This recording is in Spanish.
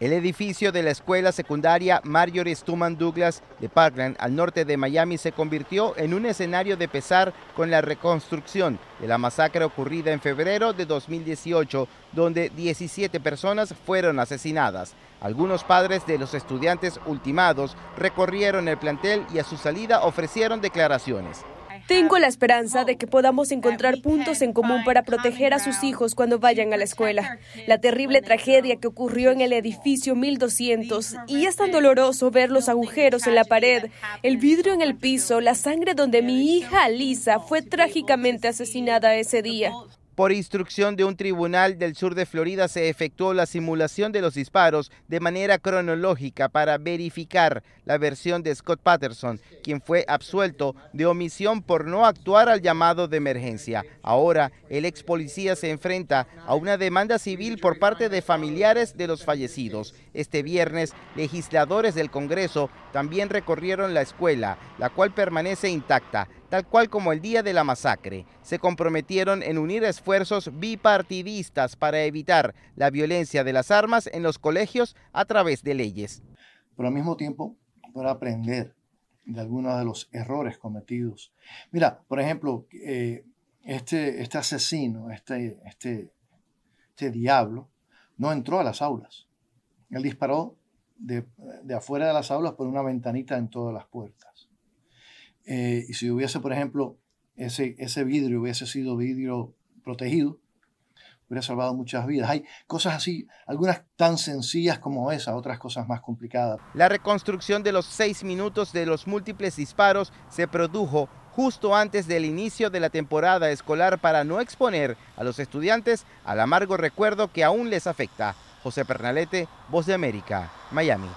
El edificio de la escuela secundaria Marjorie Stuman Douglas de Parkland, al norte de Miami, se convirtió en un escenario de pesar con la reconstrucción de la masacre ocurrida en febrero de 2018, donde 17 personas fueron asesinadas. Algunos padres de los estudiantes ultimados recorrieron el plantel y a su salida ofrecieron declaraciones. Tengo la esperanza de que podamos encontrar puntos en común para proteger a sus hijos cuando vayan a la escuela. La terrible tragedia que ocurrió en el edificio 1200 y es tan doloroso ver los agujeros en la pared, el vidrio en el piso, la sangre donde mi hija Lisa fue trágicamente asesinada ese día. Por instrucción de un tribunal del sur de Florida se efectuó la simulación de los disparos de manera cronológica para verificar la versión de Scott Patterson, quien fue absuelto de omisión por no actuar al llamado de emergencia. Ahora, el ex policía se enfrenta a una demanda civil por parte de familiares de los fallecidos. Este viernes, legisladores del Congreso también recorrieron la escuela, la cual permanece intacta tal cual como el día de la masacre. Se comprometieron en unir esfuerzos bipartidistas para evitar la violencia de las armas en los colegios a través de leyes. Pero al mismo tiempo, para aprender de algunos de los errores cometidos. Mira, por ejemplo, eh, este, este asesino, este, este, este diablo, no entró a las aulas. Él disparó de, de afuera de las aulas por una ventanita en todas las puertas. Eh, y si hubiese, por ejemplo, ese, ese vidrio hubiese sido vidrio protegido, hubiera salvado muchas vidas. Hay cosas así, algunas tan sencillas como esa, otras cosas más complicadas. La reconstrucción de los seis minutos de los múltiples disparos se produjo justo antes del inicio de la temporada escolar para no exponer a los estudiantes al amargo recuerdo que aún les afecta. José Pernalete, Voz de América, Miami.